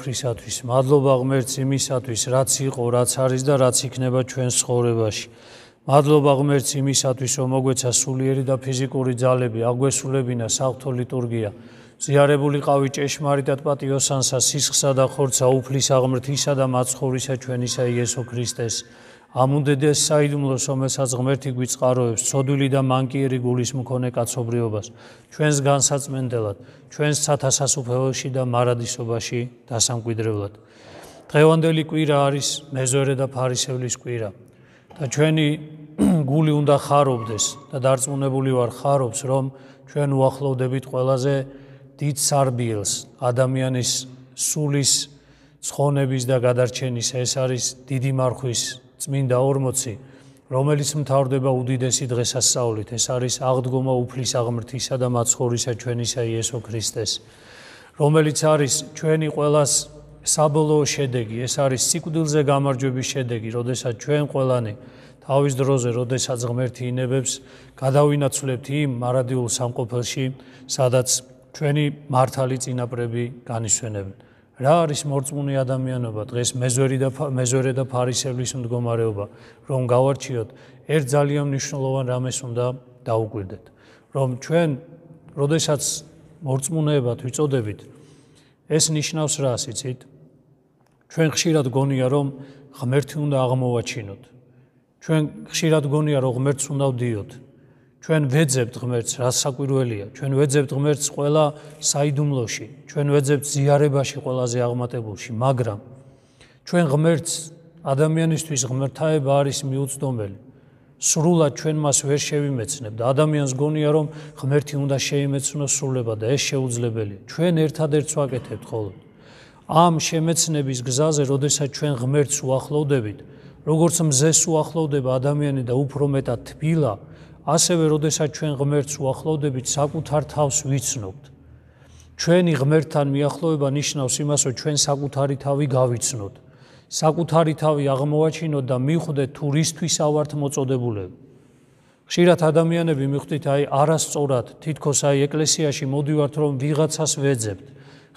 ფრისათვის მადლობა ღმერთს იმისათვის რაც იყო რაც არის და რაც იქნება ჩვენ ცხოვრებაში მადლობა ღმერთს იმისათვის რომ მოგვეცა სულიერი და ფიზიკური ძალები აგვესრულებინა საღთო ლიტურგია ზიარებულიყავი ჭეშმარიტად პატიოსანსა სისხსა და ხორცა უფლის აღმრთისა და მაცხოვრისა ჩვენისა იესო ქრისტეს ამუნდედეს საიდუმლოს, რომელსაც ღმერთი გვიწყაროებს, ცოდვილი და მანკიერი გულის მქონე კაცობრიობას, ჩვენს განსაცმენდელად, ჩვენს სათასასუფეველში და მარადისობაში დასამკვიდრებლად. დღევანდელი კვირა არის მეზვერე და ფარისევლის კვირა და ჩვენი გული უნდა ხარობდეს და დარწმუნებული ვარ ხარობს, რომ ჩვენ უახლოვდებით ყველაზე დიდ სარბიელს, ადამიანის სულის ცხონების და გადარჩენის ეს არის დიდი მარხვის წმინდა 40 რომელიც მთავრდება უდიდესი დღესასწაულით ეს არის აღდგომა უფლის აღმრთისა და მაცხოვრისა ჩვენისა იესო ქრისტეს რომელიც არის ჩვენი ყოლას საბოლოო შედეგი ეს არის სიკვდილზე გამარჯვების შედეგი როდესაც ჩვენ ყველანი თავის დროზე როდესაც ღმერთი ინებებს გადავინაცვლებთ იმ მარადიულ სამყოფელში სადაც ჩვენი მართალი წინაპრები განისვენებენ რა არის მორწმუნე ადამიანობა დღეს მეზვერი და მეზვერე და ფარისევლის მდგომარეობა რომ გავარჩიოთ ერთ ძალიან მნიშვნელოვან რამეს უნდა დაუკვირდეთ რომ ჩვენ როდესაც მორწმუნეებად ვიწოდებით ეს ნიშნავს რას იცით ჩვენ ხშირად გონია რომ ღმერთი უნდა აღმოვაჩინოთ ჩვენ ხშირად გონია რომ ღმერთს უნდა ვდიოთ ჩვენ ვეძებთ ღმერთს, რა საკვირველია, ჩვენ ვეძებთ ღმერთს ყველა საიდუმლოში, ჩვენ ვეძებთ ზიარებაში ყველაზე აღმატებულში, მაგრამ ჩვენ ღმერთს ადამიანისთვის ღმერთაება არის მიუწდომელი. სრულად ჩვენ მას ვერ შევიმეცნებ და ადამიანს გონია რომ ღმერთი უნდა შეიმეცნოს სრულება და ეს შეუძლებელია. ჩვენ ერთადერთს ვაკეთებთ ხოლმე. ამ შემეცნების გზაზე, როდესაც ჩვენ ღმერთს უახლოვდებით, როგორც მზეს უახლოვდება ადამიანი და უფრო მეტად თბილა, ასევე როდესაც ჩვენ ღმერთს უახლოვდებით, საკუთარ თავს ვიცნობთ. ჩვენი ღმერთთან მიახლოება ნიშნავს იმას, რომ ჩვენ საკუთარი თავი გავიცნოთ. საკუთარი თავი აღმოვაჩინოთ და მიხვდეთ თუ რისთვისა ვართ მოწოდებულები. ხშირად ადამიანები მიხვდით აი არასწორად, თითქოს აი ეკლესიაში მოდივართ, რომ ვიღაცას ვეძებთ,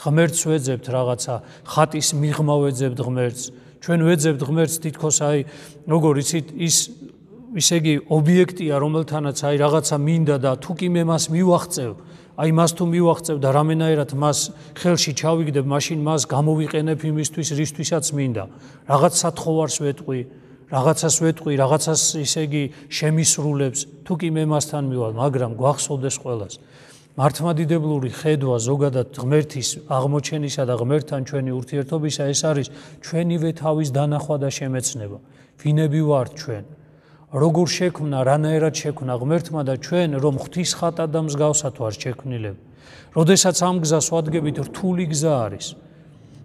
ღმერთს ვეძებთ რაღაცა, ხატის მიღმა ვეძებთ ღმერთს. ჩვენ ვეძებთ ღმერთს თითქოს აი როგორიც ის ესე იგი ობიექტია, რომელთანაც აი რაღაცა მინდა და თუ კი მე მას მივახწევ, აი მას თუ მივახწევ და რამენაირად მას ხელში ჩავიგდებ, მაშინ მას გამოვიყენებ იმისთვის, რისთვისაც მინდა. რაღაც სათხოვარს ვეტყვი, რაღაცას ვეტყვი, რაღაცას ესე იგი შემისრულებს, თუ კი მე მასთან მივალ, მაგრამ გვახსოვდეს ყველას. მართმადიდებლური ხედვა ზოგადად ღმერთის აღმოჩენისა და ღმერთთან ჩვენი ურთიერთობისა ეს არის ჩვენივე თავის დანახვა და შემეცნება. ვინები ვართ ჩვენ? როგორ შექმნა, რანაირად შექმნა ღმერთმა და ჩვენ რომ ღვთის ხატა და მსგავსად ვარ შექმნილები. როდესაც ამ გზას ვადგებით, რთული გზა არის.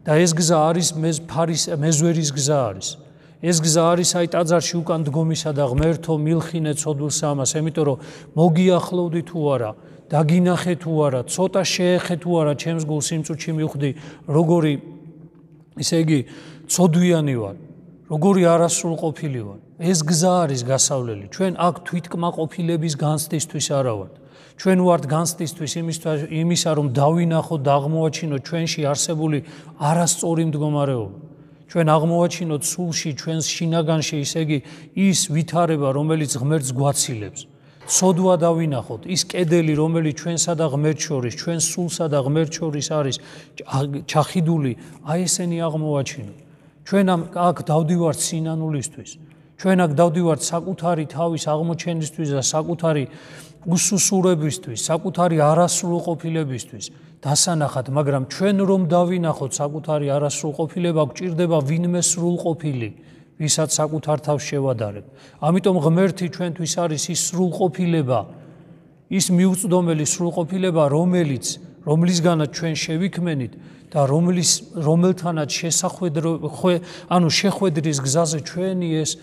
და ეს გზა არის მეზ ფარის მეზვერის გზა არის. ეს გზა არის აი ტაძარში უკან დგომისა და ღმერთო მილხინე წოდულს ამას, ემიტომ რომ მოგიახლოვდი თუ არა, დაგინახე თუ არა, ცოტა შეეხე თუ არა, ჩემს გულს იმწუჩი მივხვდი, როგორი ისე იგი, წოდვიანი ვარ. როგორი არასრულ ყოფილი ვარ ეს გზა არის გასავლელი ჩვენ აქ თვითკმაყოფილების განსთვისთვის არა ვართ ჩვენ ვართ განსთვისთვის იმისთვის იმისა რომ დავინახოთ და აღმოაჩინოთ ჩვენში არსებული არასწორი მდგომარეობა ჩვენ აღმოვაჩინოთ სულში ჩვენს შინაგანში ესე იგი ის ვითარება რომელიც ღმერთს გვაცილებს სოდვა დავინახოთ ის კედელი რომელიც ჩვენსა და ღმერთ შორის ჩვენ სულსა და ღმერთ შორის არის ჩახიდული აი ესენი აღმოვაჩინოთ ჩვენ ამ აქ დავდივართ სინანულისთვის ჩვენ აქ დავდივართ საკუთარი თავის აღმოჩენისთვის და საკუთარი უსუსურებისთვის საკუთარი არასრულყოფილებისთვის დასანახად მაგრამ ჩვენ რომ დავინახოთ საკუთარი არასრულყოფილება გვჭირდება ვინმე სრულყოფილი ვისაც საკუთარ თავს შევადარებ ამიტომ ღმერთი ჩვენთვის არის ის სრულყოფილება ის მიუწვდომელი სრულყოფილება რომელიც რომლისგანაც ჩვენ შევიქმენით და რომლის რომელთანაც შესახვედრო ანუ შეხვედრის გზაზე ჩვენი ეს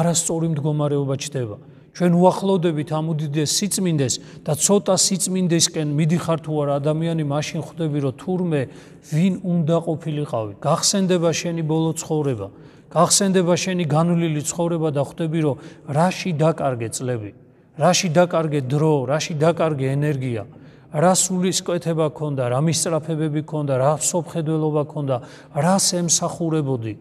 არასწორი მდგომარეობა ჩდება. ჩვენ უახლოვდებით ამ უდიდეს სიწმინდეს და ცოტა სიწმინდესკენ მიდიხარ თუ არა ადამიანი, მაშინ ხვდები რომ თურმე ვინ უნდა ყოფილიყავი. გახსენდება შენი ბოლო ცხოვრება, გახსენდება შენი განვლილი ცხოვრება და ხვდები რომ რაში დაკარგე წლები, რაში დაკარგე დრო, რაში დაკარგე ენერგია. რა სულისკვეთება ქონდა, რა მისწრაფებები ქონდა, რა სოფხედველობა ქონდა, რა სემსახურებოდი.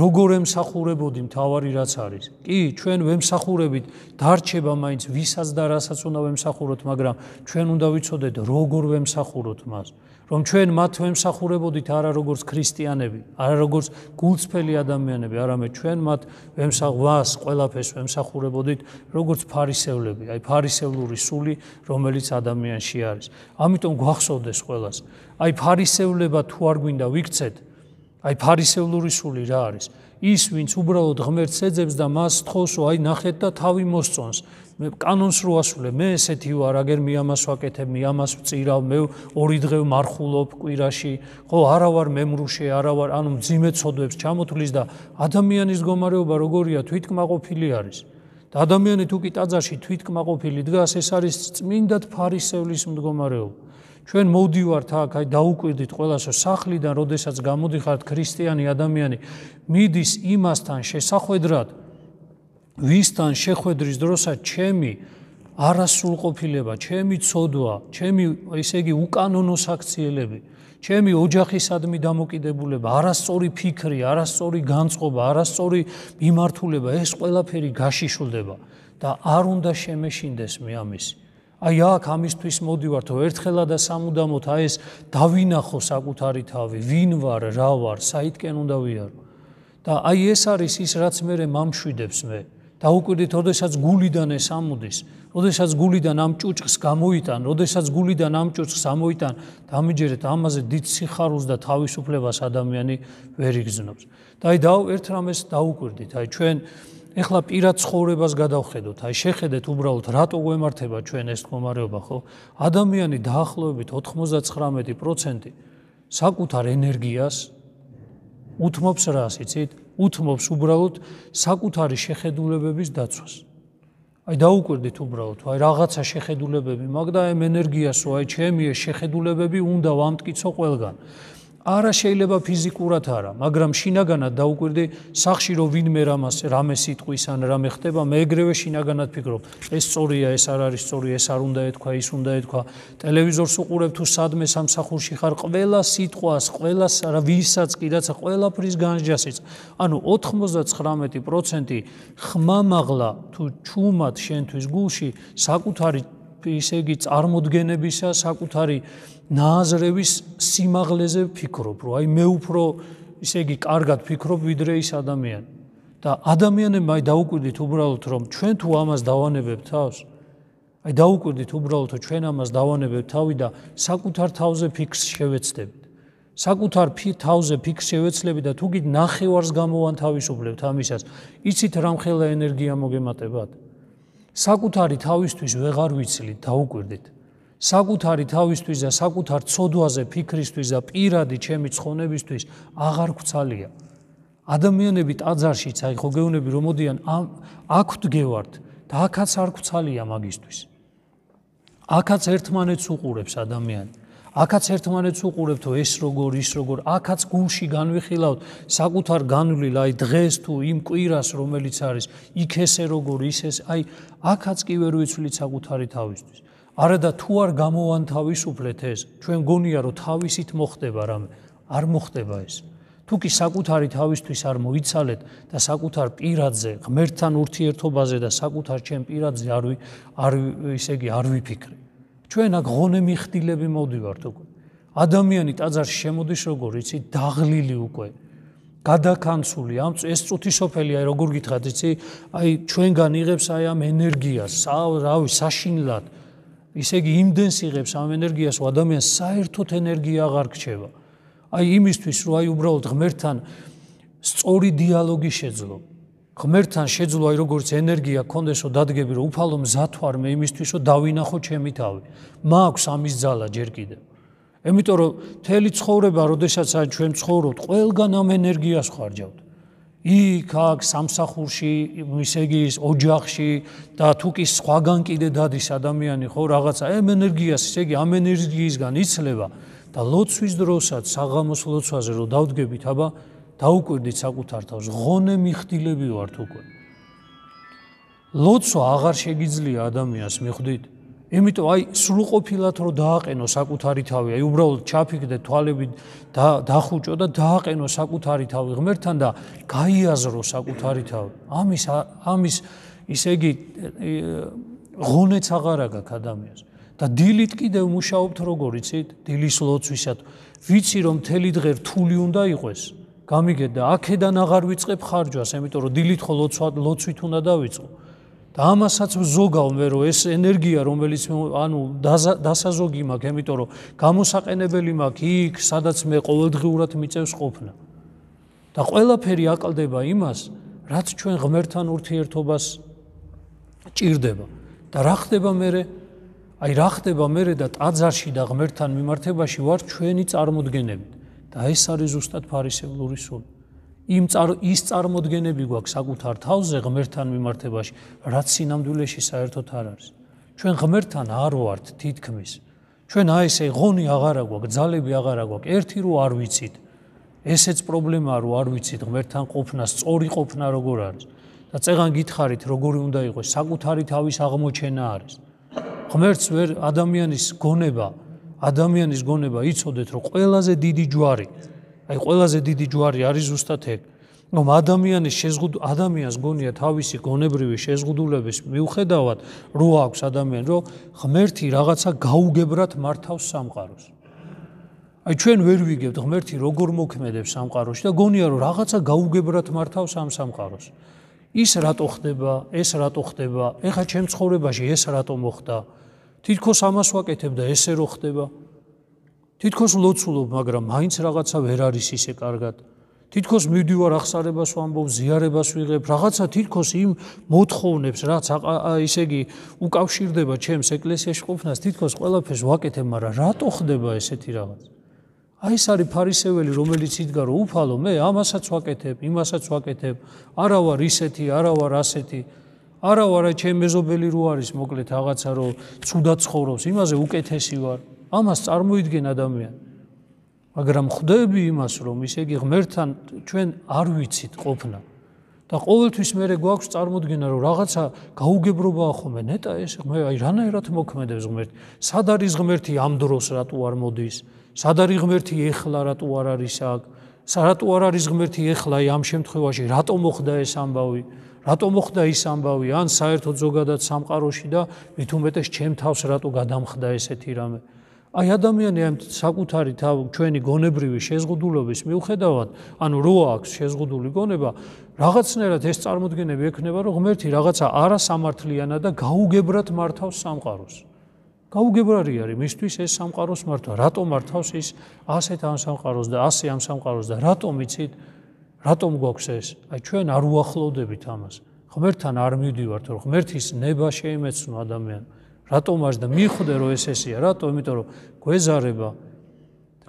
როგორ ემსახურებოდი მთავარი რაც არის. კი, ჩვენ ვემსახურებით, დარჩება მაინც ვისაც და რასაც უნდა ემსახუროთ, მაგრამ ჩვენ უნდა ვიცოდეთ, როგორ ემსახუროთ მას. რომ ჩვენ მათ ვემსახურებოდით არა როგორც ქრისტიანები, არა როგორც გულწრფელი ადამიანები, არამედ ჩვენ მათ ვემსახვას, ყველაფერს ვემსახურებოდით როგორც ფარისევლები, აი ფარისევლური სული, რომელიც ადამიანში არის. ამიტომ გვახსოვდეს ყველას. აი ფარისევლება თუ არ გვინდა ვიქცეთ, აი ფარისევლური სული რა არის? ის, ვინც უბრალოდ ღმერთს ეძებს და მას თხოვსო, აი ნახეთ და თავი მოსწონს. მე კანონს რო ასრულე, მე ესეთი ვარ, აგერ მიამას ვაკეთებ, მიამას წირავ, მე ორი დღე მარხულობ კვირაში. ხო, არა ვარ მემრუშე, არა ვარ, ანუ ძიმე წოდებს ჩამოთulis და ადამიანის გომარეობა როგორია, თვითკმაყოფილი არის. და ადამიანი თუ კი ტაძარში თვითკმაყოფილი დგას, ეს არის წმინდად ფარისევლის მდგომარეობა. ჩვენ მოვდივართ აქ, აი დაუკვირდით ყველასო, სახლიდან, როდესაც გამოდიხართ ქრისტიანი ადამიანი, მიდის იმასთან შესახვედრად, ვისთან შეხwebdriver-ის დროსაც ჩემი არასრულყოფილება, ჩემი ცოდვა, ჩემი ესე იგი უკანონო საქციელები, ჩემი ოჯახისადმი დამოკიდებულება, არასწორი ფიქრი, არასწორი განწყობა, არასწორი მიმართულება, ეს ყველაფერი გაშიშვლდება და არ უნდა შემეშინდეს მე ამის. აი აქ ამისთვის მოდივართ, ერთხელა და სამუდამოდ აი ეს დავინახო საკუთარი თავი, ვინ ვარ, რა ვარ, საითკენ უნდა ვიარო. და აი ეს არის ის, რაც მე მამშვიდებს მე. დაუკვირდით, როდესაც გულიდან ეს ამოდის, როდესაც გულიდან ამ ჭუჭხს გამოიტან, როდესაც გულიდან ამ ჭუჭხს ამოიტან, დამიჯერეთ ამაზე დიდ სიხარულს და თავისუფლებას ადამიანი ვერ იგრძნობს. და აი დაუ ერთ რამეს დაუკვირდით, აი ჩვენ ეხლა პირად ცხოვრებას გადავხედოთ, აი შეხედეთ უბრალოდ რატო გვემართება ჩვენ ეს მდგომარეობა, ხო? ადამიანი დაახლოებით 99% საკუთარ ენერგიას უთმობს რას, იცით? უთმობს უბრალოდ საკუთარი შეხედულებების დაცვას. აი დაუკვირდით უბრალოდ, აი რაღაცა შეხედულებები მაგ და ამ ენერგიასო, აი ჩემი შეხედულებები უნდა ვამტკიცო ყველგან. არა შეიძლება ფიზიკურად არა, მაგრამ შინაგანად დაუკვირდი, სახში რომ ვინმე რამას რამე სიტყვის ან რამე ხდება, მე ეგრევე შინაგანად ფიქრობ. ეს სწორია, ეს არ არის სწორი, ეს არ უნდა ეთქვა, ის უნდა ეთქვა. ტელევიზორს უყურებ თუ სადმე სამსახურში ხარ, ყველა სიტყვას, ყველა ვისაც კიდაც ყველაფრის განსჯასიც. ანუ 99% ხმამაღლა თუ ჩუმად შენთვის გულში საკუთარი ისე იგი წარმოდგენებისა, საკუთარი ნააზრევის სიმაღლეზე ვფიქრობ, რომ აი მე უფრო ისე იგი კარგად ვფიქრობ ვიდრე ის ადამიანი. და ადამიანებმა აი დაუკვირდით უბრალოდ რომ ჩვენ თუ ამას დავანებებ თავს, აი დაუკვირდით უბრალოდ რომ ჩვენ ამას დავანებებ თავი და საკუთარ თავზე ფიქს შევეცდებით. საკუთარ თავზე ფიქს შევეცლებით და თუ გით ნახევარს გამოვან თავისუფლებთ ამისას, იცით რამ ხელა ენერგია მოგემატებათ? საკუთარი თავისთვის ვეღარ ვიცლით, დაუკვირდით. საკუთარი თავისთვის და საკუთარ ცოდვაზე ფიქრისთვის და პირადი ჩემი ცხონებისთვის აღარ გვცალია. ადამიანები ტაძარშიც, აი ხო გეუბნები რომ მოდიან, ამ აქ ვდგევართ და აქაც არ გვცალია მაგისთვის. აქაც ერთმანეთს უყურებს ადამიანი. აქაც ერთმანეთს უყურებთ, ო ეს როგორ, ის როგორ, აქაც გულში განвихილავთ საკუთარ განვლილ, აი დღეს თუ იმ კვირას, რომელიც არის, იქ ესე როგორ, ის ეს, აი აქაც კი ვერ ვიცვლით საკუთარი თავისთვის. არადა თუ არ გამოანთავისუფლეთ ეს, ჩვენ გონია რომ თავისით მოხდება რამე, არ მოხდება ეს. თუ კი საკუთარი თავისთვის არ მოიცალეთ და საკუთარ პირადზე, ღმერთთან ურთიერთობაზე და საკუთარ ჩემ პირადზე არ ვი არ ისე იგი არ ვიფიქრე. ჩვენ აქ ღონემი ხდილები მოდივართ უკვე. ადამიანი ტაძარში შემოდის როგორ იცი, დაღლილი უკვე. გადაკანცული ამ ეს წუთი სოფელია როგორ გითხათ იცი აი ჩვენგან იღებს აი ამ ენერგიას რავი საშინლად ისე იგი იმდენს იღებს ამ ენერგიას, რომ ადამიანს საერთოდ ენერგია აღარ გრჩება. აი იმისთვის, რომ აი უბრალოდ ღმერთთან სწორი დიალოგი შეძლო. ღმერთთან შეძლო აი როგორც ენერგია კონდეს, რომ დადგები, რომ უფალო მზათ ვარ მე იმისთვის, რომ დავინახო ჩემი თავი. მაქვს ამის ძალა ჯერ კიდევ. ემიტომ რომ მთელი ცხოვრება, როდესაც ჩვენ ცხოვრობთ, ყველგან ამ ენერგიას ხარჯავთ. იქ აქ სამსახურში, ისე იგი ოჯახში და თუ კი სხვაგან კიდე დადის ადამიანი, ხო, რაღაცა ამ ენერგიას, ისე იგი ამ ენერგიისგან იცლება და ლოცვის დროსაც საღამოს ლოცვაზე რომ დავდგებით, აბა დაუკვირდით საკუთარ თავს, ღონე მიხდილები ვართ უკვე. ლოცვა აღარ შეგიძლია ადამიანს მიხვდით? იმიტომ აი სრულყოფილად რომ დააყენო საკუთარი თავი, აი უბრალოდ ჩაფიქდე თვალები და დახუჭო და დააყენო საკუთარი თავი ღმერთთან და გაიაზრო საკუთარი თავი. ამის ამის ისე იგი ღონეც აღარ აქვს ადამიანს. და დილით კიდევ მუშაობთ როგორ იცით? დილის ლოცვისად. ვიცი რომ მთელი დღე რთული უნდა იყოს. გამიგეთ და აქედან აღარ ვიწყებ ხარჯვას, ამიტომ რომ დილით ხო ლოცვა ლოცვით უნდა დავიწყო. და ამასაც ზოგავ მე რომ ეს ენერგია რომელიც ანუ დასაზოგი მაქვს ემიტომ რომ გამოსაყენებელი მაქვს იქ სადაც მე ყოველდღურად მიწევს ყოფნა და ყველაფერი აკლდება იმას რაც ჩვენ ღმერთთან ურთიერთობას ჭირდება და რა ხდება მე აი რა ხდება მე და ტაძარში და ღმერთთან მიმართებაში ვარ ჩვენი წარმოდგენები და ეს არის ზუსტად ფარისევლური სული იმ ის წარმოდგენები გვაქვს საკუთარ თავზე ღმერთთან მიმართებაში, რაც სინამდვილეში საერთოდ არ არის. ჩვენ ღმერთთან არ ვართ თითქმის. ჩვენ აი ესე ღონი აღარა გვაქვს, ძალები აღარა გვაქვს, ერთი რო არ ვიცით. ესეც პრობლემაა, რომ არ ვიცით ღმერთთან ყოფნა, სწორი ყოფნა როგორ არის. და წეგან გითხარით, როგორი უნდა იყოს საკუთარი თავის აღმოჩენა არის. ღმერთს ვერ ადამიანის გონება, ადამიანის გონება იცოდეთ, რომ ყველაზე დიდი ჯვარია. აი ყველაზე დიდი ჯვარი არის ზუსტად ეგ რომ ადამიანის შეზღუდ ადამიანს გონია თავისი გონებრივი შეზღუდულების მიუხედავად რო აქვს ადამიანს რომ ღმერთი რაღაცა გაუგებრად მართავს სამყაროს აი ჩვენ ვერ ვიგებთ ღმერთი როგორ მოქმედებს სამყაროში და გონია რომ რაღაცა გაუგებრად მართავს ამ სამყაროს ის რატო ხდება ეს რატო ხდება ეხა ჩემ ცხოვრებაში ეს რატო მოხდა თითქოს ამას ვაკეთებ და ესე რო ხდება თითქოს ლოცულობ, მაგრამ მაინც რაღაცა ვერ არის ისე კარგად. თითქოს მივდივარ ახსარებას ვამბობ, ზიარებას ვიღებ, რაღაცა თითქოს იმ მოთხოვნებს, რაც ისე იგი უკავშირდება ჩემს ეკლესიაში ყოფნას, თითქოს ყველაფერს ვაკეთებ, მაგრამ რატო ხდება ესეთი რაღაც? აი ეს არის ფარისეველი, რომელიც იდგა, რომ უფალო, მე ამასაც ვაკეთებ, იმასაც ვაკეთებ, არა ვარ ისეთი, არა ვარ ასეთი. არა ვარ, რა ჩემ მეზობელი რო არის, მოკლედ რაღაცა რო ცუდა ცხოვრობს, იმაზე უკეთესი ვარ. ამას წარმოიდგენ ადამიანი. მაგრამ ხვდები იმას, რომ ისე იგი ღმერთთან ჩვენ არ ვიცით ყოფნა. და ყოველთვის მე გვაქვს წარმოდგენა, რომ რაღაცა გაუგებრობა ხომ ნეტა ეს მე აი რანაირად მოქმედებს ღმერთი. სად არის ღმერთი ამ დროს რატო არ მოდის? სად არის ღმერთი ეხლა რატო არ არის აქ? რატო არ არის ღმერთი ეხლა ამ შემთხვევაში? რატო მოხდა ეს ამბავი? რატო მოხდა ის ამბავი? ან საერთოდ ზოგადად სამყაროში და მით უმეტეს ჩემ თავს რატო გადამხდა ესეთი რამე? აი ადამიანი ამ საკუთარი თავ ჩვენი გონებრივი შეზღუდულობის მიუხედავად, ანუ რო აქვს შეზღუდული გონება, რაღაცნაირად ეს წარმოდგენები ექნება, რომ ღმერთი რაღაცა არასამართლიანა და გაუგებრად მართავს სამყაროს. გაუგებრარი არის მისთვის ეს სამყაროს მართვა. რატომ მართავს ის ასეთ ამ სამყაროს და ასე ამ სამყაროს და რატომ იცით? რატომ გვაქვს ეს? აი ჩვენ არ უახლოვდებით ამას. ღმერთთან არ მივდივართ, რომ ღმერთის ნება შეიმეცნო ადამიანს. რატომ არის და მიხვდე რომ ეს ესეა რატო იმიტომ რომ გვეზარება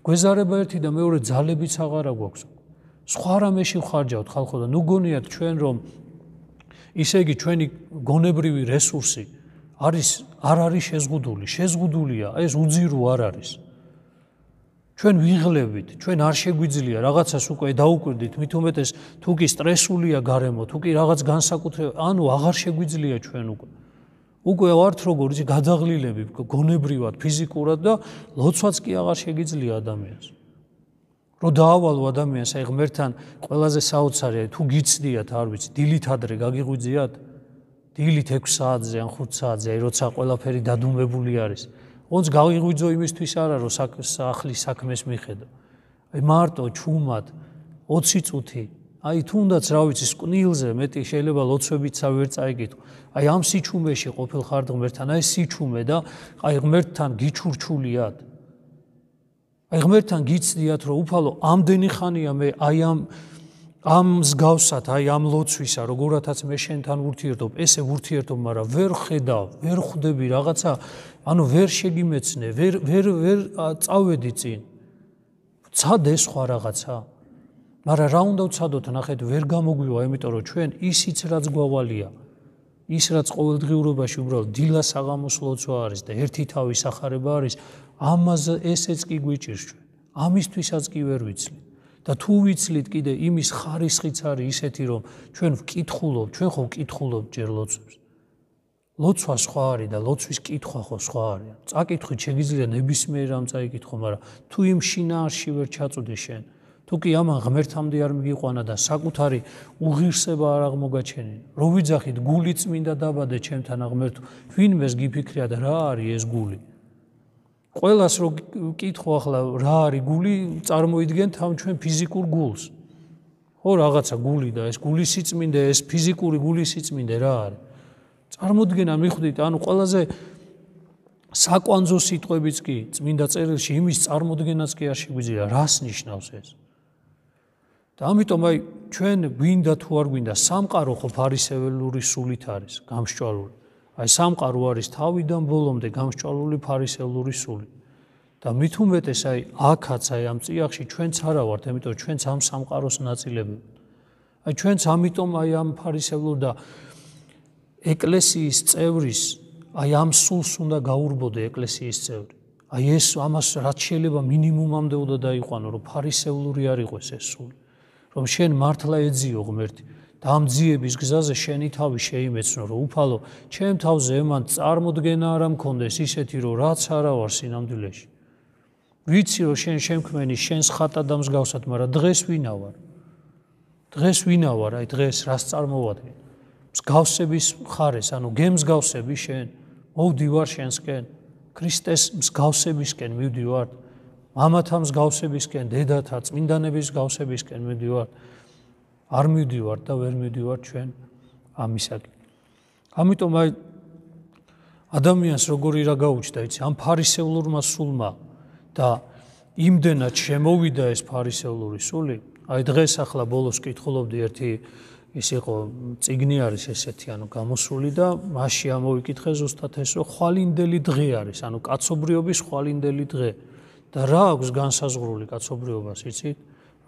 გვეზარება ერთი და მეორე ძალებიც აღარა გვაქვს სხვა რამეში ხარჯავთ ხალხო და ნუ გონიათ ჩვენ რომ ისე იგი ჩვენი გონებრივი რესურსი არის არ არის შეზღუდული შეზღუდულია ეს უძირო არ არის ჩვენ ვიღლებით, ჩვენ არ შეგვიძლია რაღაცას უკვე დაუკვირდით, მithumetes თუკი სტრესულია გარემო, თუკი რაღაც განსაკუთრებულ, ანუ აღარ შეგვიძლია ჩვენ უკვე. უკვე ვართ როგორც გადაღლილები გონებრივად ფიზიკურად და ლოცვაც კი აღარ შეგიძლია ადამიანს რო დაავალო ადამიანს აი ღმერთთან ყველაზე საოცარი თუ გიცდიათ არ ვიცი დილით ადრე გაგიღვიძიათ დილით 6 საათზე ან 5 საათზე აი როცა ყველაფერი დადუმებული არის ოღონდ გაიღვიძო იმისთვის არა რომ სახლის საქმეს მიხედო აი მარტო ჩუმად 20 წუთი აი თუნდაც რა ვიცი სკნილზე მეტი შეიძლება ლოცვებით საერთ წაიგეთო. აი ამ სიჩუმეში ყოფილ ხარდღმერთთან, აი სიჩუმე და აი ღმერთთან გიჩურჩულიათ. აი ღმერთთან გიცდიათ, რომ უფალო ამდენი ხანია მე აი ამ ამ მსგავსად, აი ამ ლოცვისა, როგორათაც მე შენთან ურთიერთობ, ესე ურთიერთობ, მაგრამ ვერ ხედავ, ვერ ხვდები რაღაცა, ანუ ვერ შეგიმეცნე, ვერ ვერ ვერ წავედი წინ. ცადე სხვა რაღაცა. მაგრამ რა უნდა ვცადოთ ნახეთ ვერ გამოგვივა იმიტომ რომ ჩვენ ისიც რაც გვავალია ის რაც ყოველდღიურობაში უბრალოდ დილა საღამოსლოცვა არის და ერთი თავი сахарება არის ამაზ ესეც კი გვიჭირს ჩვენ ამისთვისაც კი ვერ ვიცლი და თუ ვიცლით კიდე იმის ხარისხიც არის ისეთი რომ ჩვენ ვკითხულობ ჩვენ ხო ვკითხულობ ჯერ ლოცვებს ლოცვა სხვა არის და ლოცვის კითხვა ხო სხვა არის. წაკითხვით შეიძლება ნებისმიერ ამ წაიკითხო, მაგრამ თუ იმ შინაარში ვერ ჩაწუდე შენ, თუ კი ამან ღმერთამდე არ მიიყვანა და საკუთარი უღირსება არ აღმოგაჩენინ, რო ვიძახით გული წმინდა დაბადე ჩემთან აღმერთ, ვინმეს გიფიქრია და რა არის ეს გული? ყველას რო კითხო ახლა რა არის გული, წარმოიდგენ თავ ჩვენ ფიზიკურ გულს. ხო, რაღაცა გული და ეს გული სიწმინდე, ეს ფიზიკური გული სიწმინდე რა არის? წარმოდგენა მიხვდით, ანუ ყველაზე საკვანძო სიტყვებიც კი წმინდა წერილში იმის წარმოდგენას კი არ შეგვიძლია, რას ნიშნავს ეს? და ამიტომ აი ჩვენ გვინდა თუ არ გვინდა სამყარო ხო ფარისეველური სულით არის გამშვალული აი სამყარო არის თავიდან ბოლომდე გამშვალული ფარისეველური სული და მithumetes აი აქაც აი ამ წიაღში ჩვენც არა ვართ ამიტომ ჩვენც ამ სამყაროს ნაწილები აი ჩვენც ამიტომ აი ამ ფარისეველურ და ეკლესიის წევრის აი ამ სულს უნდა გაურბოდე ეკლესიის წევრი აი ეს ამას რაც შეიძლება მინიმუმამდე უნდა დაიყვანო რომ ფარისეულური არ იყოს ეს სული რომ შენ მართლა ეძიო ღმერთ დამძიების გზაზე შენი თავი შეიმეცნო რომ უფალო ჩემ თავზე მან წარმოდგენა არ მქონდეს ისეთი რომ რაც არა ვარ სინამდვილეში ვიცი რომ შენ შემქმენი შენს ხატა და მსგავსად მაგრამ დღეს ვინა ვარ დღეს ვინა ვარ აი დღეს რას წარმოვადგენ მსგავსების ხარეს ანუ გემსგავსები შენ მოვდივარ შენსკენ ქრისტეს მსგავსებისკენ მივდივარ მამათამს გავსებისკენ, დედათა წმინდანების გავსებისკენ მედივარ. არ მივდივარ და ვერ მივდივარ ჩვენ ამისაკი. ამიტომ აი ადამიანს როგორი რა გაუჩნდა, იცი, ამ ფარისევლურმა სულმა და იმდენად შემოვიდა ეს ფარისევლური სული, აი დღეს ახლა ბოლოს კითხულობდი ერთი ის იყო წიგნი არის ესეთი, ანუ გამოსული და მასში ამოვიკითხე ზუსტად ესო ხვალინდელი დღე არის, ანუ კაცობრიობის ხვალინდელი დღე. და რა აქვს განსაზღვრული კაცობრიობას, იცით?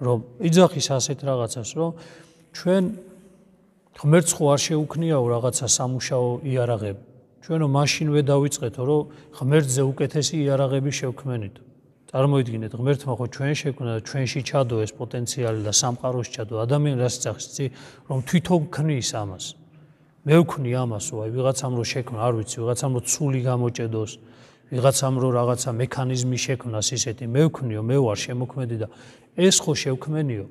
რომ იძახის ასეთ რაღაცას, რომ ჩვენ ღმერთს ხო არ შეუქნიაო რაღაცა სამუშაო იარაღები. ჩვენო მაშინვე დავიწყეთო, რომ ღმერთზე უკეთესი იარაღები შევქმენით. წარმოიდგინეთ, ღმერთმა ხო ჩვენ შეკვნა და ჩვენში ჩადო ეს პოტენციალი და სამყაროში ჩადო ადამიანის ძახსი, რომ თვითონ ქნის ამას. მე ვქნი ამას, ვაი, ვიღაცამ რო შეკვნა, არ ვიცი, ვიღაცამ რო ცული გამოჭედოს. ვიღაცამ რო რაღაცა მექანიზმი შექმნას ისეთი მე ვქნიო მე ვარ შემოქმედი და ეს ხო შევქმენიო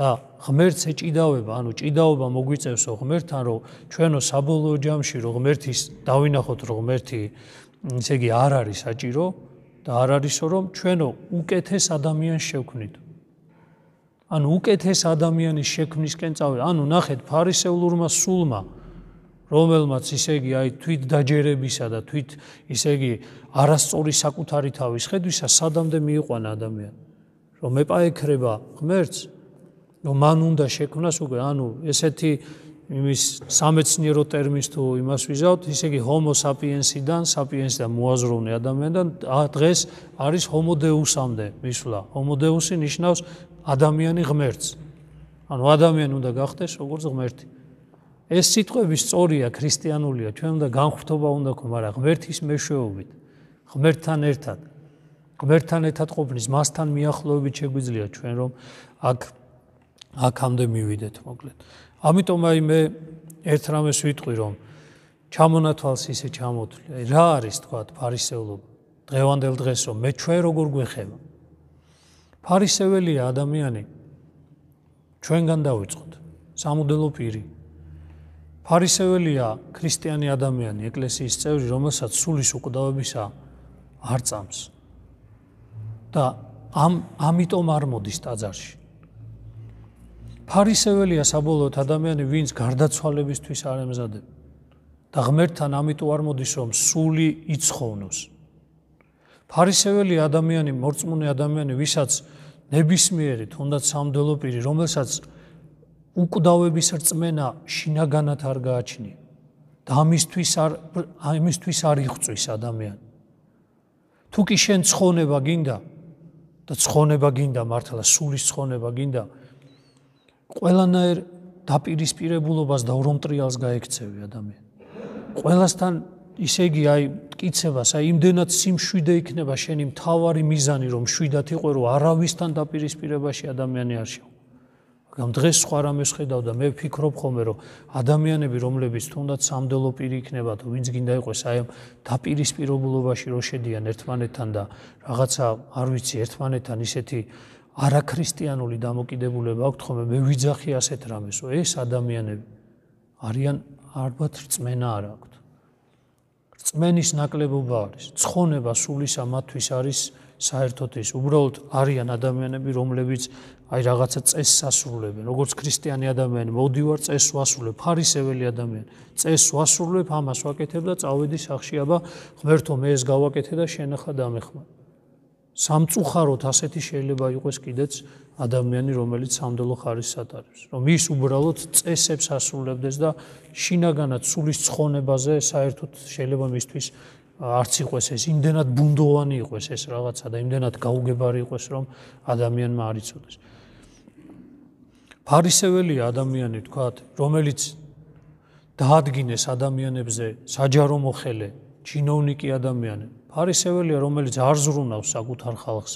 და ღმერთს ეჭიდავება, ანუ ჭიდაობა მოგვიწევსო ღმერთთან, რომ ჩვენო საბოლოო ჯამში რომ ღმერთის დავინახოთ, რომ ღმერთი ესე იგი არ არის საჭირო და არ არისო რომ ჩვენო უკეთეს ადამიანს შევქმნით. ანუ უკეთეს ადამიანის შექმნისკენ წავიდეთ. ანუ ნახეთ ფარისეულურმა სულმა, რომელმაც ისე იგი აი თვით დაჯერებისა და თვით ისე იგი არასწორი საკუთარი თავის ხედვისა სადამდე მიიყვანა ადამიანი რომ მეპაექრება ღმერთს რომ მან უნდა შექმნას უკვე ანუ ესეთი იმის სამეცნიერო ტერმინს თუ იმას ვიზავთ ისე იგი ჰომო საპიენსიდან საპიენსიდან მოაზროვნე ადამიანიდან დღეს არის ჰომო დეუსამდე მისვლა ჰომო დეუსი ნიშნავს ადამიანი ღმერთს ანუ ადამიანი უნდა გახდეს როგორც ღმერთი ეს სიტყვები სწორია, ქრისტიანულია, ჩვენ უნდა განხრთობა უნდა ქონდეს, მაგრამ ღმერთის მეშვეობით, ღმერთთან ერთად, ღმერთთან ერთად ყოფნის, მასთან მიახლოვებით შეგვიძლია ჩვენ რომ აქ აქამდე მივიდეთ, მოკლედ. ამიტომ აი მე ერთ რამეს ვიტყვი, რომ ჩამონათვალს ისე ჩამოთვლი. რა არის თქვა ფარისეულობა? დღევანდელ დღესო მე ჩვენ როგორ გვეხება? ფარისეველია ადამიანი. ჩვენგან დაიწყოთ. სამუდელო პირი. ფარისეველია ქრისტიანი ადამიანი ეკლესიის წევრი რომელსაც სულის უკდავებისა არ წამს და ამ ამიტომ არ მოდის ტაძარში ფარისეველია საბოლოოდ ადამიანი ვინც გარდაცვალებისთვის არ ემზადება და ღმერთთან ამიტომ არ მოდის რომ სული იცხოვნოს ფარისეველი ადამიანი მორწმუნე ადამიანი ვისაც ნებისმიერი თუნდაც სამდელო პირი რომელსაც უკდავების რწმენა შინაგანად არ გააჩნი და ამისთვის არ ამისთვის არ იღწვის ადამიანი თუ კი შენ ცხონება გინდა და ცხონება გინდა მართლა სული ცხონება გინდა ყველანაირ დაპირისპირებულობას და ურომტრიალს გაექცევი ადამიანი ყველასთან ისე იგი აი მტკიცებას აი იმდენად სიმშვიდე იქნება შენი მთავარი მიზანი რომ შვიდათ იყო რომ არავისთან დაპირისპირებაში ადამიანი არ შევა რომ დღეს სხვა რამეს ხედავ და მე ვფიქრობ ხოლმე რომ ადამიანები რომლებიც თუნდაც სამდელო პირი იქნება თუ ვინც გინდა იყოს აი ამ დაპირისპირებულობაში რომ შედიან ერთმანეთთან და რაღაცა არ ვიცი ერთმანეთთან ისეთი არაქრისტიანული დამოკიდებულება აქვთ ხოლმე მე ვიძახი ასეთ რამეს რომ ეს ადამიანები არიან ალბათ რწმენა არ აქვთ რწმენის ნაკლებობა არის ცხონება სულისა მათთვის არის საერთოდ ის უბრალოდ არიან ადამიანები რომლებიც აი რაღაცა წესს ასრულებენ. როგორც ქრისტიანი ადამიანი მოდივარ წესს ვასრულებ, ფარისეველი ადამიანი წესს ვასრულებ, ამას ვაკეთებ და წავედი სახლში, აბა ღმერთო მე ეს გავაკეთე და შენ ახლა დამეხმა. სამწუხაროდ ასეთი შეიძლება იყოს კიდეც ადამიანი, რომელიც სამდელო ხარისს ატარებს, რომ ის უბრალოდ წესებს ასრულებდეს და შინაგანად სულის ცხონებაზე საერთოდ შეიძლება მისთვის არც იყოს ეს, იმდენად ბუნდოვანი იყოს ეს რაღაცა და იმდენად გაუგებარი იყოს, რომ ადამიანმა არ იცოდეს. ფარისეველი ადამიანი თქვათ, რომელიც დაადგინეს ადამიანებზე საჯარო მოხელე, чиновники ადამიანი. ფარისეველია, რომელიც არზრუნავს საკუთარ ხალხს.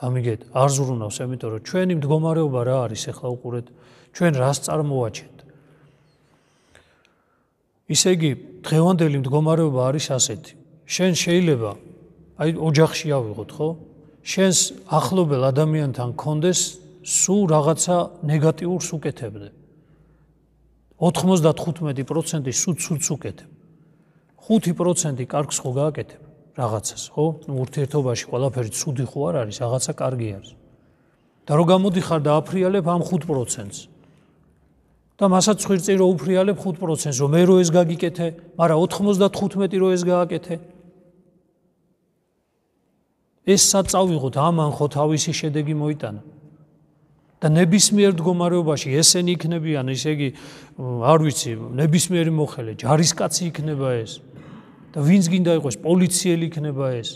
გამიგეთ, არზრუნავს, ამიტომ რომ ჩვენი მდგომარეობა რა არის, ახლა უყურეთ, ჩვენ რას წარმოვაჩენთ. ისე იგი, დღევანდელი მდგომარეობა არის ასეთი. შენ შეიძლება აი ოჯახში ავიღოთ, ხო? შენს ახლობელ ადამიანთან კონდეს სულ რაღაცა ნეგატიურს უკეთებდე. 95%-ი სუცუცუ უკეთებ. 5%-ი კარგს ხო გააკეთებ რაღაცას, ხო? ნუ ურთიერთობაში ყველაფერი ცუდი ხო არ არის, რაღაცა კარგი არის. და რო გამოდიხარ და აფრიალებ ამ 5%-ს. და მასაც ხირწი რო უფრიალებ 5%-ს, რომ მე რო ეს გაგიკეთე, მაგრამ 95 რო ეს გააკეთე. ეს საწავიღოთ ამან ხო თავისი შედეგი მოიტანა. და ნებისმიერ მდგომარეობაში ესენი იქნებიან, ისე იგი, არ ვიცი, ნებისმიერი მოხელე, ჯარისკაცი იქნება ეს. და ვინც გინდა იყოს, პოლიციელი იქნება ეს.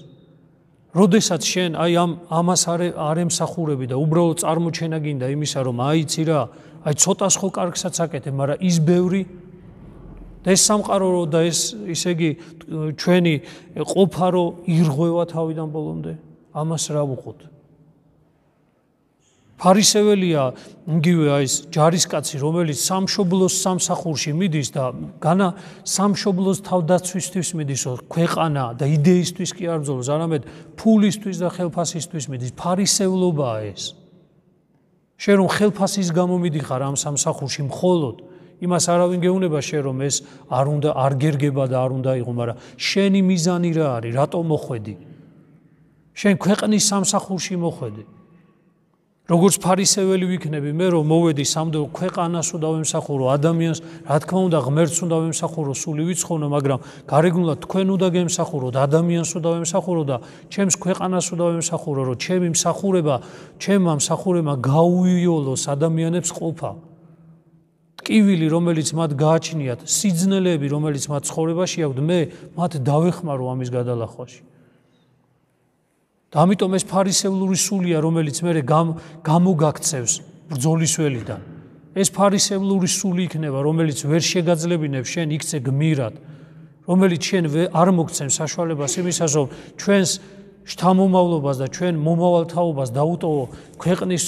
როდესაც შენ აი ამ ამას არ არემსახურები და უბრალოდ წარმოჩენა გინდა იმისა, რომ აიცი რა, აი ცოტას ხო კარგსაც აკეთე, მაგრამ ის ბევრი და ეს სამყარო და ეს ისე იგი ჩვენი ყოფა რო ირღვევა თავიდან ბოლომდე, ამას რა ვუყოთ? ფარისეველია იგივე ის ჯარისკაცი რომელიც სამშობლოს სამსახურში მიდის და განა სამშობლოს თავდაცვისთვის მიდის ქვეყანა და იდეისთვის კი არ ბრძოლოს არამედ ფულისთვის და ხელფასისთვის მიდის ფარისევლობაა ეს შენ რომ ხელფასის გამო მიდიხარ ამ სამსახურში მხოლოდ იმას არავინ გეუნება შენ რომ ეს არ უნდა არ გერგება და არ უნდა იყო მაგრამ შენი მიზანი რა არის რატომ მოხვედი შენ ქვეყნის სამსახურში მოხვედი როგორც ფარისეველი ვიქნები მე რომ მოვედი სამდო ქვეყანას უნდა ვემსახურო ადამიანს რა თქმა უნდა ღმერთს უნდა ვემსახურო სული ვიცხოვნო მაგრამ გარეგნულად თქვენ უნდა გემსახუროთ ადამიანს უნდა ვემსახურო და ჩემს ქვეყანას უნდა ვემსახურო რომ ჩემი მსახურება ჩემმა მსახურებმა გაუიოლოს ადამიანებს ყოფა ტკივილი რომელიც მათ გააჩნიათ სიძნელეები რომელიც მათ ცხოვრებაში აქვს მე მათ დავეხმარო ამის გადალახვაში და ამიტომ ეს ფარისევლური სულია, რომელიც მე გამოგაქცევს ბრძოლისველიდან. ეს ფარისევლური სული იქნება, რომელიც ვერ შეგაძლებინებს შენ იქცე გმირად, რომელიც შენ არ მოგცემს საშუალებას იმისას, რომ ჩვენს შთამომავლობას და ჩვენ მომავალთაობას დაუტოვო ქვეყნის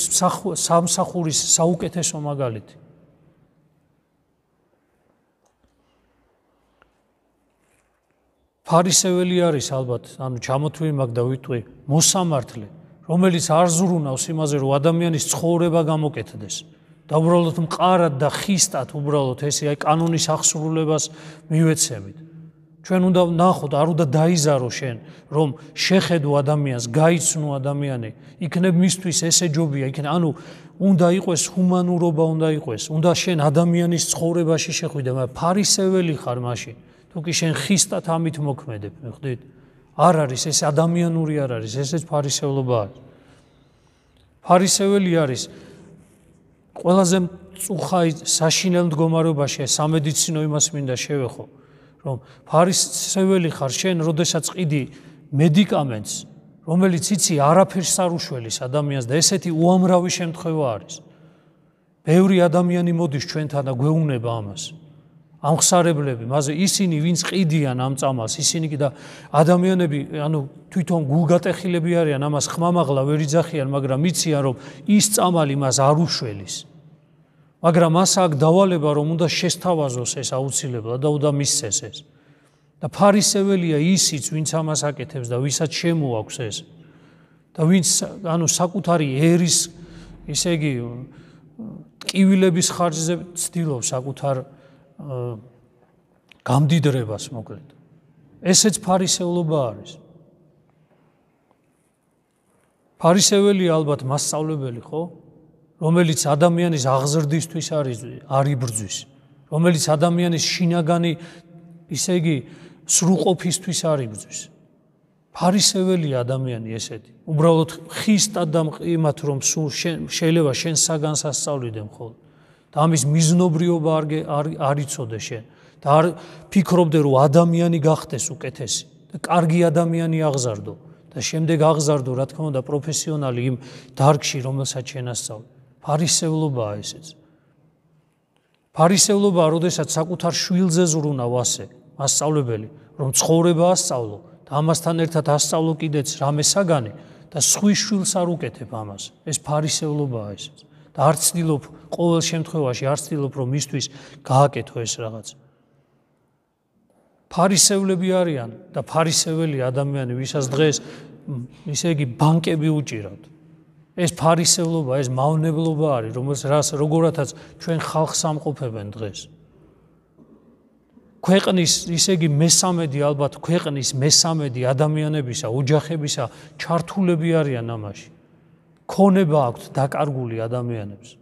სამსახურის საუკეთესო მაგალითი. ფარისეველი არის ალბათ, ანუ ჩამოთვლი მაგ და ვიტყვი, მოსამართლე, რომელიც არ ზრუნავს იმაზე, რომ ადამიანის ცხოვრება გამოკეთდეს. და უბრალოდ მყარად და ხისტად უბრალოდ ესე აი კანონის აღსრულებას მივეცემით. ჩვენ უნდა ნახოთ, არ უნდა დაიზარო შენ, რომ შეხედო ადამიანს, გაიცნო ადამიანი, იქნებ მისთვის ესე ჯობია, იქნებ ანუ უნდა იყოს ჰუმანურობა, უნდა იყოს, უნდა შენ ადამიანის ცხოვრებაში შეხვიდე, მაგრამ ფარისეველი ხარ მაშინ. თუკი შენ ხისტად ამით მოქმედებ, მე ხვდით, არ არის ეს ადამიანური არ არის, ეს ეს ფარისევლობა არის. ფარისეველი არის ყველაზე წუხაი საშინელ მდგომარეობაში, სამედიცინო იმას მინდა შევეხო, რომ ფარისეველი ხარ შენ, როდესაც ყიდი მედიკამენტს, რომელიც იცი არაფერს არ უშველის ადამიანს და ესეთი უამრავი შემთხვევა არის. ბევრი ადამიანი მოდის ჩვენთან და გვეუბნება ამას. ამხსარებლები, მაზე ისინი ვინც ყიდიან ამ წამალს, ისინი კი და ადამიანები, ანუ თვითონ გულგატეხილები არიან, ამას ხმამაღლა ვერ იძახიან, მაგრამ იციან რომ ის წამალი მას არ უშველის. მაგრამ ასა აქ დავალება რომ უნდა შეესთავაზოს ეს აუცილებლად და უნდა მისცეს ეს. და ფარისეველია ისიც, ვინც ამას აკეთებს და ვისაც შემოაქვს ეს. და ვინც ანუ საკუთარი ერის ისე იგი ტკივილების ხარჯზე ცდილობს საკუთარ გამდიდრებას მოკლედ. ესეც ფარისეულობა არის. ფარისეველი ალბათ მასშტაბებელი ხო? რომელიც ადამიანის აღზრდისთვის არის არიბრძვის, რომელიც ადამიანის შინაგანი ისე იგი სრულყოფისთვის არიბრძვის. ფარისეველი ადამიანი ესეთი. უბრალოდ ხისტად და მყიმათ რომ შეიძლება შენ საგანსასწავლიდე მხოლოდ. და ამის მიზნობრიობა არ არ იცოდე შენ და არ ფიქრობდე რომ ადამიანი გახდეს უკეთესი და კარგი ადამიანი აღზარდო და შემდეგ აღზარდო რა თქმა უნდა პროფესიონალი იმ დარგში რომელსაც შენ ასწავლე ფარისევლობაა ესეც ფარისევლობაა როდესაც საკუთარ შვილზე ზრუნავ ასე მასწავლებელი რომ ცხოვრება ასწავლო და ამასთან ერთად ასწავლო კიდეც რამე საგანი და სხვის შვილს არ უკეთებ ამას ეს ფარისევლობაა ესეც და არ ცდილობ ყოველ შემთხვევაში არ ცდილობ რომ მისთვის გააკეთო ეს რაღაც. ფარისევლები არიან და ფარისეველი ადამიანები ვისაც დღეს ისე იგი ბანკები უჭირავთ. ეს ფარისევლობა, ეს მავნებლობა არის, რომელიც რას როგორათაც ჩვენ ხალხს ამყოფებენ დღეს. ქვეყნის ისე იგი მესამედი ალბათ ქვეყნის მესამედი ადამიანებისა, ოჯახებისა ჩართულები არიან ამაში. ქონება აქვს დაკარგული ადამიანებს.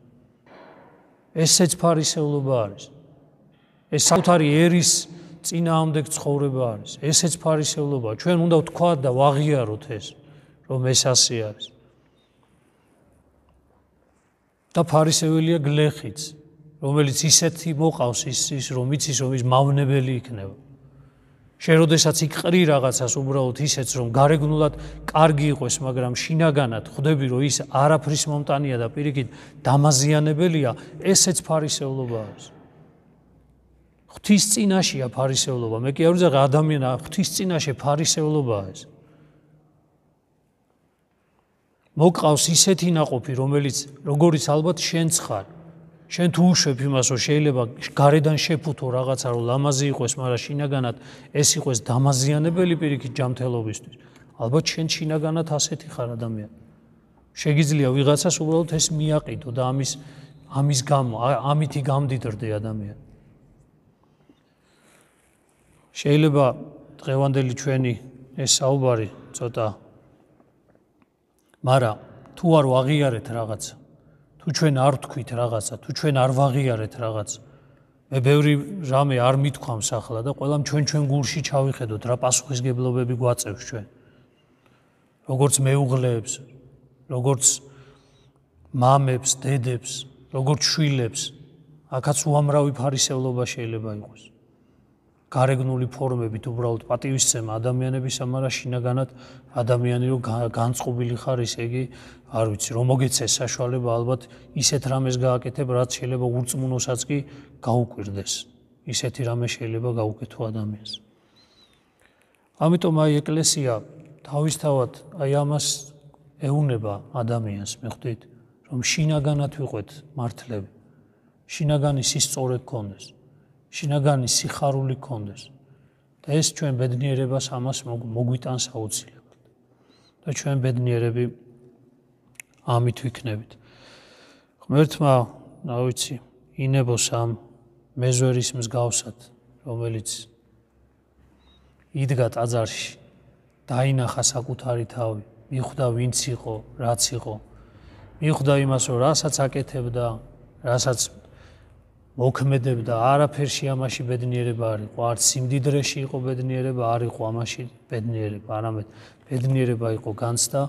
ესეც ფარისეულობა არის. ეს საკუთარი ერის წინააღმდეგ ცხოვრება არის. ესეც ფარისეულობა. ჩვენ უნდა ვთქვა და ვაღიაროთ ეს, რომ ეს ასე არის. და ფარისეველია გლეხიც, რომელიც ისეთი მოყავს ის ის რომ იცის რომ ის მავნებელი იქნება. შენ როდესაც იყრი რაღაცას უბრალოდ ისეც რომ გარეგნულად კარგი იყოს, მაგრამ შინაგანად ხვდები რომ ის არაფრის მომტანია და პირიქით დამაზიანებელია, ესეც ფარისევლობა არის. ღვთის წინაშეა ფარისევლობა. მე კი არ ვიცი რა ადამიანი ღვთის წინაშე ფარისევლობაა ეს. მოყავს ისეთი ناقოფი, რომელიც როგორიც ალბათ შენც ხარ. შენ თუ უშვებ იმასო შეიძლება გარედან შეფუთო რაღაცა რომ ლამაზი იყოს, მაგრამ შინაგანად ეს იყოს დამაზიანებელი პირიქით ჯამთელობისთვის. ალბათ შენ შინაგანად ასეთი ხარ ადამიანი. შეგიძლია ვიღაცას უბრალოდ ეს მიაყიდო და ამის ამის გამო ამითი გამდიდრდე ადამიანი. შეიძლება დღევანდელი ჩვენი ეს საუბარი ცოტა მარა თუ არ ვაღიარეთ რაღაცა თუ ჩვენ არ თქვით რაღაცა, თუ ჩვენ არ ვაღიარეთ რაღაც, მე ბევრი რამე არ მithქვამს ახლა და ყველამ ჩვენ ჩვენ გულში ჩავიხედოთ რა პასუხისგებლობები გვაწევს ჩვენ. როგორც მეუღლეებს, როგორც მამებს, დედებს, როგორც შვილებს, აკაც უამრავი ფარისევლობა შეიძლება იყოს. გარეგნული ფორმებით უბრალოდ პატივისცემა ადამიანების, ამარა შინაგანად ადამიანი რო განწყობილი ხარ, ესე იგი, არ ვიცი, რომ მოგეცეს საშუალება ალბათ ისეთ რამეს გააკეთებ, რაც შეიძლება ურწმუნოსაც კი გაუკვირდეს. ისეთი რამე შეიძლება გაუკეთო ადამიანს. ამიტომ აი ეკლესია თავისთავად აი ამას ეუნება ადამიანს, მე ხვდით, რომ შინაგანად ვიყვეთ მართლები. შინაგანი სისწორე გქონდეს. შინაგანი სიხარული კონდეს და ეს ჩვენ ბედნიერებას ამას მოგვიტანს აუცილებლად და ჩვენ ბედნიერები ამით ვიქნებით ღმერთმა რა ვიცი ინებოს ამ მეზვერის მსგავსად რომელიც იდგა ტაძარში დაინახა საკუთარი თავი მიხვდა ვინც იყო რაც იყო მიხვდა იმას რომ რასაც აკეთებდა რასაც მოქმედებდა არაფერში ამაში ბედნიერება არ იყო არც სიმდიდრეში იყო ბედნიერება არ იყო ამაში ბედნიერება არამედ ბედნიერება იყო განცდა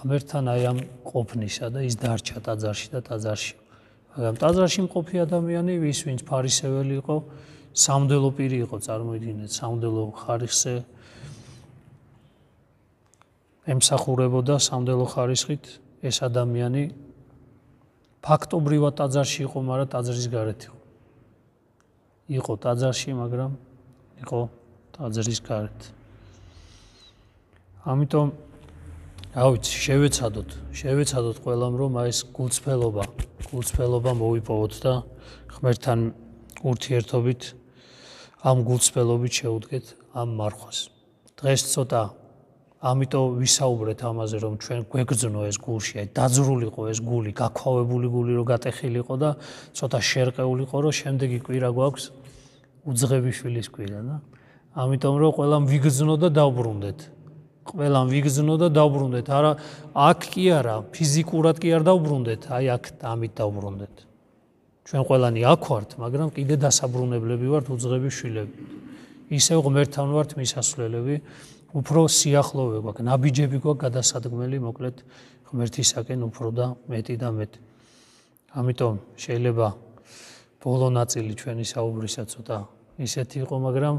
ღმერთთან აი ამ ყოფნისა და ის დარჩა ტაძარში და ტაძარში მაგრამ ტაძარში მყოფი ადამიანი ის ვინც ფარისეველი იყო სამდელო პირი იყო წარმოიდგინეთ სამდელო ხარისხზე ემსახურებოდა სამდელო ხარისხით ეს ადამიანი ფაქტობრივად ტაძარში იყო მაგრამ ტაძრის გარეთ იყო იყო დაძარში, მაგრამ იყო დაძრის გარეთ. ამიტომ რა ვიცი, შევეცადოთ, შევეცადოთ ყველამ, რომ აი ეს გულწრფელობა, გულწრფელობა მოვიპოვოთ და ღმერთთან ურთიერთობით ამ გულწრფელობით შეუდგეთ ამ მარხვას. დღეს ცოტა ამიტომ ვისაუბრეთ ამაზე, რომ ჩვენ გვეგზნო ეს გულში, აი დაძრულიყო ეს გული, გაქვავებული გული რო გატეხილიყო და ცოტა შერყეულიყო, რომ შემდეგი კი რა გვაქვს? უძღებიშვილის კვირა და ამიტომ რომ ყველამ ვიგზნო და დაუბრუნდეთ. ყველამ ვიგზნო და დაუბრუნდეთ. არა, აქ კი არა, ფიზიკურად კი არ დაუბრუნდეთ, აი აქ ამით დაუბრუნდეთ. ჩვენ ყველანი აქ ვართ, მაგრამ კიდე დასაბრუნებლები ვართ უძღებიშვილები. ისევ ღმერთთან ვართ მისასვლელები, უფრო სიახლოვე გვაქვს, ნაბიჯები გვაქვს გადასადგმელი, მოკლედ ღმერთისაკენ უფრო და მეტი და მეტი. ამიტომ შეიძლება ბოლო ნაწილი ჩვენი საუბრისა ცოტა ისეთი იყო, მაგრამ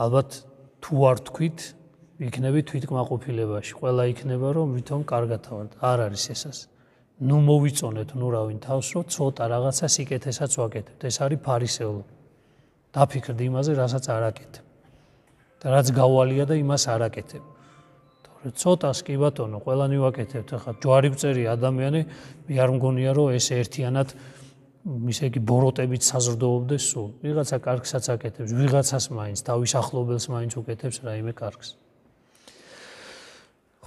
ალბათ თუ არ თქვით, იქნები თვითკმაყოფილებაში. ყველა იქნება, რომ თვითონ კარგათავართ. არ არის ესას. ნუ მოვიწონეთ, ნუ რავინ თავს, რომ ცოტა რაღაცა სიკეთესაც ვაკეთებთ. ეს არის ფარისეული. დაფიქრდი იმაზე, რასაც არაკეთებ. და რაც გავალია და იმას არაკეთებ. რო ცოტას კი ბატონო, ყველანი ვაკეთებთ ხა ჯვარი წერია ადამიანი, მე არ მგონია რომ ეს ერთიანად ისე იგი ბოროტებით საზრდოობდეს სულ. ვიღაცა კარგსაც აკეთებს, ვიღაცას მაინც თავის ახლობელს მაინც უკეთებს რაიმე კარგს.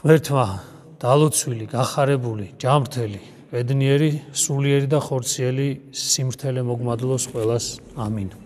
ღერთმა დალოცვილი, გახარებული, ჯამრთელი, ბედნიერი, სულიერი და ხორციელი სიმრთელე მოგმადლოს ყველას. ამინ.